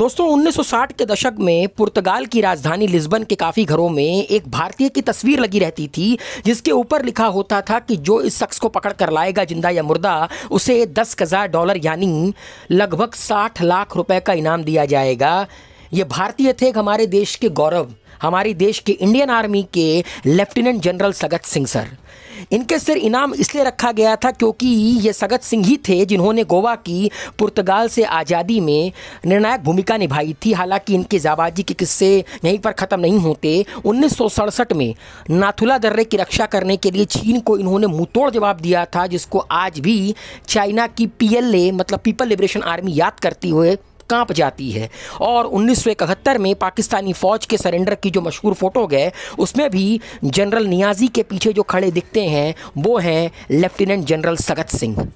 दोस्तों 1960 के दशक में पुर्तगाल की राजधानी लिस्बन के काफ़ी घरों में एक भारतीय की तस्वीर लगी रहती थी जिसके ऊपर लिखा होता था कि जो इस शख्स को पकड़ कर लाएगा जिंदा या मुर्दा उसे दस हज़ार डॉलर यानी लगभग साठ लाख रुपए का इनाम दिया जाएगा ये भारतीय थे हमारे देश के गौरव हमारी देश के इंडियन आर्मी के lieutenant general Sagat Singh sir इनके सिर इनाम इसलिए रखा गया था क्योंकि ये सगत सिंह ही थे जिन्होंने गोवा की पुर्तगाल से आज़ादी में निर्णायक भूमिका निभाई थी हालांकि इनके जाबाजी के किस्से यहीं पर ख़त्म नहीं होते उन्नीस में नाथुला दर्रे की रक्षा करने के लिए चीन को इन्होंने मुंह जवाब दिया था जिसको आज भी चाइना की पी मतलब पीपल लिबरेशन आर्मी याद करती हुए कांप जाती है और उन्नीस में पाकिस्तानी फ़ौज के सरेंडर की जो मशहूर फ़ोटो है उसमें भी जनरल नियाजी के पीछे जो खड़े दिखते हैं वो हैं लेफ्टिनेंट जनरल सगत सिंह